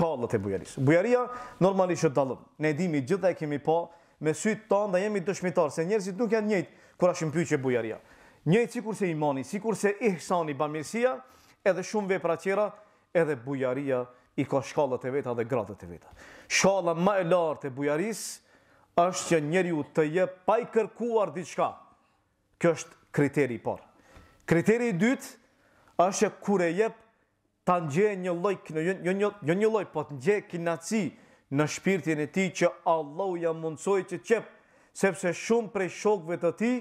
shkallët e bujarisë. Bujaria normalisht është dallëm. Ne e dimi gjithë e kemi pa me sytë tonë dhe jemi dëshmitar se njerëzit nuk janë njëjtë kur ashim pyetje bujaria. Njëjtë se imani, sikurse ihsani, bëmirsia, edhe shumë vepra tjera, edhe bujaria i ka shkallët e veta dhe gradët e veta. Shkalla më e lartë e bujarisë është që njeriu të jep pa i kërkuar diçka. Kjo është kriteri i parë. Kriteri i dytë është që kur e jep ta nxje një lloj një jo, një jo, jo, një lloj po të nxje kinaci në shpirtin e tij që Allahu ja mundsoi të çep sepse shumë prej shokëve të tij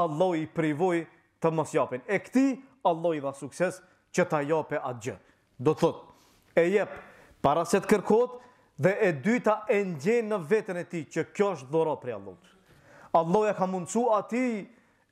Allahu i privoi të mos japin e këtë Allahu i dha sukses që ta jope atë gjë do thot e jep para se të kërkohet dhe e dyta e nxje në veten e tij që kjo është dhuro prej Allahut Allahu ja ka mundsu atij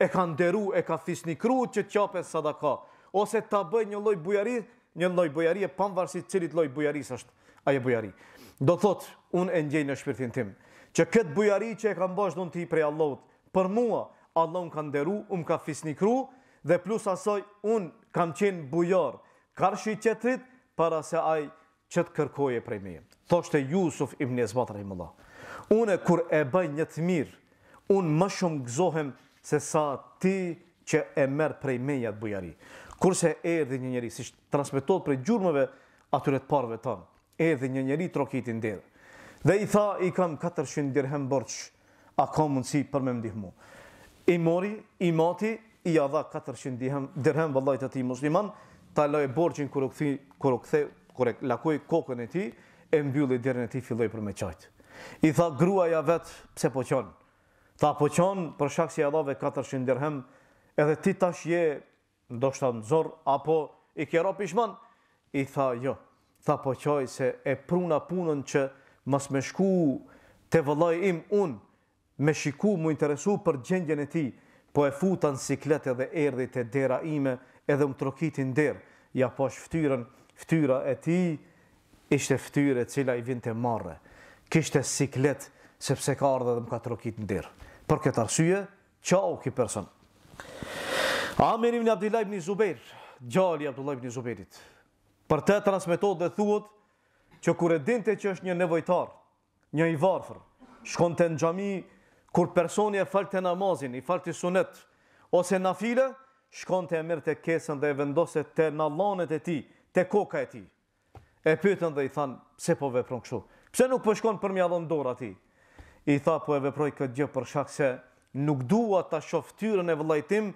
e ka nderu e ka fisnikru që të çapë sadaka ose ta bëj një lloj bujarisë një lloj bujarie pavarësisht se lloj bujarisë është ajo bujari. Do thotë unë e ndjej në shpirtin tim që kët bujari që e kam bash don ti prej Allahut. Për mua Allahu më ka nderu, u më ka fisnikru dhe plus asoj unë kam qen bujor karshi çetrit para se ai çet kërkoje prej meje. Thoshte Yusuf ibn Ismail rahim Allah. Unë kur e bëj një të mirë, unë më shumë gëzohem se sa ti që e merr prej meja bujari. Kurse erdhi një njeri, si transmitohet për gjurmëve atyre të parëve e erdhi një njeri trokitin ndirë. Dhe i tha, i kam 400 dirhem borç, a ka mundësi për me mdihmu. I mori, i mati, i adha 400 dirhem vëllajt të musliman, ta loj borçin kërë këthi, kërë këthe, kërë lakoi kokën e ti, e mbyllë i dirhen e ti filloj për me qajtë. I tha, grua ja vetë, pse po qonë? Ta po qonë, për shak si adhove 400 dirhem, edhe ti tash je ndoshta në zorë, apo i kjera pishman, i tha jo, tha po qaj se e pruna punën që mas me shku të vëllaj im unë, me shiku mu interesu për gjendjen e ti, po e futan siklete dhe erdi të dera ime edhe më trokitin derë, ja po shftyren, ftyra e ti ishte ftyre cila i vind të marre, kishte siklet sepse ka ardhe dhe më ka trokitin derë. Për këtë arsye, qau ki personë. Amir ibn Abdullah ibn Zubair, gjali Abdullah ibn Zubairit. Për të transmetohet dhe thuhet që kur e dinte që është një nevojtar, një i varfër, shkon të në gjami kur personi e falte namazin, i falë sunet, ose na file, shkon të e mirë të kesën dhe e vendose të nalanet e ti, të koka e ti. E pyetën dhe i thanë, se po vepron kështu? Pse nuk po shkon për mjadon dorë ati? I tha po e veproj këtë gjë për shkak se nuk dua ta shoftyrën e tim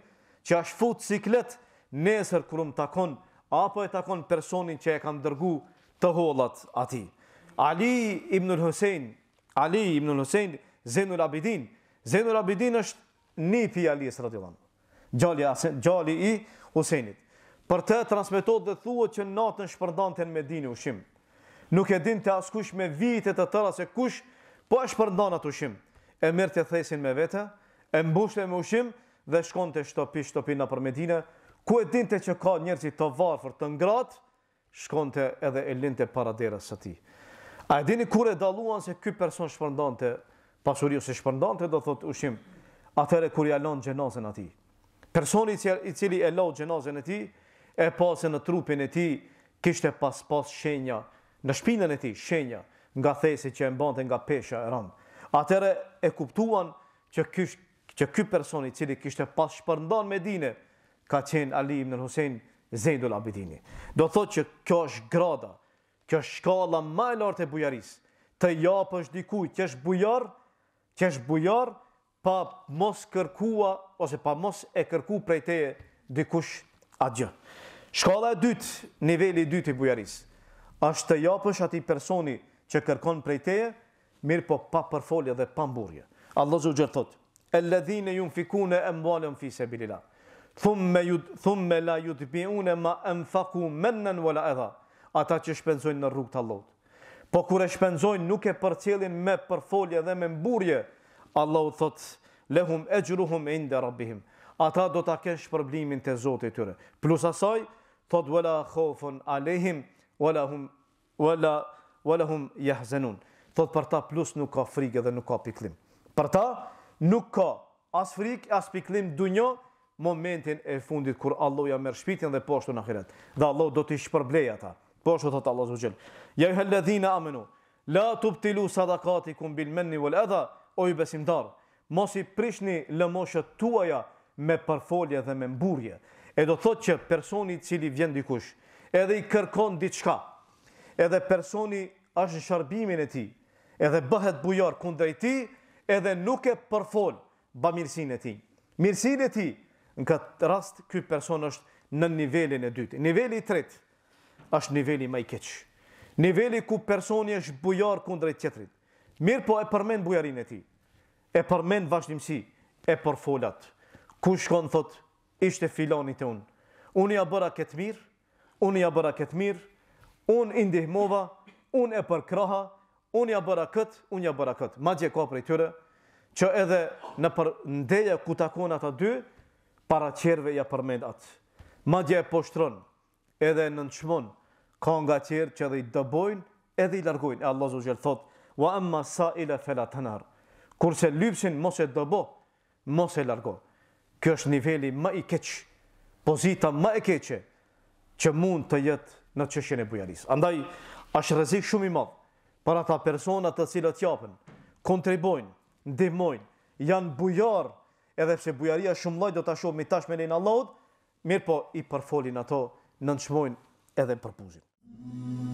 që është fut ciklet nesër kërëm takon, apo e takon personin që e kam dërgu të holat ati. Ali ibn Hussein, Ali ibn Hussein, Zenul Abidin, Zenul Abidin është një pi Ali së radiovanë, gjali, gjali i Husseinit. Për të transmitot dhe thuët që natën shpërndante në Medini ushim. Nuk e din të askush me vitet të tëra se kush, po e shpërndanat ushim. E mërë të thesin me vete, e mbushle me ushim, dhe shkon të shtopi, shtopi në për Medine, ku e dinte që ka njerëzi të varfër të ngratë, shkon të edhe e linte paraderës së ti. A e dini kur e daluan se ky person shpërndante, pasurio se shpërndante, do thot ushim, atëre kur jalon gjenazën ati. Personi i cili e lau gjenazën e ti, e pasën në trupin e ti, kishte pas pas shenja, në shpinën e ti, shenja, nga thesi që e mbante nga pesha e randë. Atëre e kuptuan që kështë që ky person i cili kishte pas shpërndan dine, ka qenë Ali ibn Hussein Zeidul Abidini. Do thot që kjo është grada, kjo është shkalla ma e lartë e bujaris, të japë është dikuj që është bujar, që është bujar, pa mos kërkua, ose pa mos e kërku prej teje, dikush adjë. Shkalla e dytë, nivelli dytë i bujaris, është të japë është ati personi që kërkon prej teje, mirë po pa përfolje dhe pa mburje. Allah zë gjërë thotë, alladhina yunfikuna amwalahum fi sabilillah thumma yud thumma la yutbi'una ma anfaqu mannan wala adha ata që shpenzojnë në rrugë të Allahut po kur e shpenzojnë nuk e përcjellin me përfolje dhe me mburje Allahu thot lehum ajruhum inda rabbihim ata do ta kesh shpërblimin te Zoti tyre plus asaj thot wala khawfun alehim wala hum wala wala hum yahzanun thot për ta plus nuk ka frikë dhe nuk ka piklim për ta nuk ka as frik, as piklim dunjo, momentin e fundit kur Allah ja merë shpitin dhe poshtu në akiret. Dhe Allah do t'i shpërblej ata. Poshtu thotë Allah zë gjelë. Ja i helledhina amenu, la tuptilu sadakati bil menni vel edha, o i besimdar, mos i prishni lëmoshët tuaja me përfolje dhe me mburje. E do thotë që personi cili vjen dikush, edhe i kërkon diçka, edhe personi është në shërbimin e ti, edhe bëhet bujar kundre i ti, edhe nuk e përfol ba mirësin e ti. Mirësin e ti, në këtë rast, ky person është në nivelin e dytë. Niveli i tretë është niveli më i keq. Niveli ku personi është bujar kundrejt tjetrit. Mirë po e përmen bujarin e ti. E përmen vazhdimësi, e përfolat. Ku shkon thot, ishte filonit e unë. Unë ja bëra këtë mirë, unë ja bëra këtë mirë, unë ndihmova, unë e përkraha, unë ja bëra këtë, unë ja bëra këtë. Ma gjë ka për i tyre, që edhe në për ndeje ku takon ata dy, para qerve ja përmend atë. Ma gjë e poshtron, edhe në nëshmon, ka nga qerë që edhe i dëbojnë, edhe i largojnë. E Allah Zuzhjel thot, wa amma sa felatanar, kurse lypsin mos e dëbo, mos e largo. Kjo është niveli më i keqë, pozita më e keqë, që mund të jetë në qëshjën e bujaris. Andaj, është rezik shumë i madhë për ata personat të cilët japën, kontribojnë, ndihmojnë, janë bujar, edhe pse bujaria shumë lloj do ta shohim i tashmë në Allahut, mirë po i përfolin ato, nënçmojnë edhe përpuzin. Mm.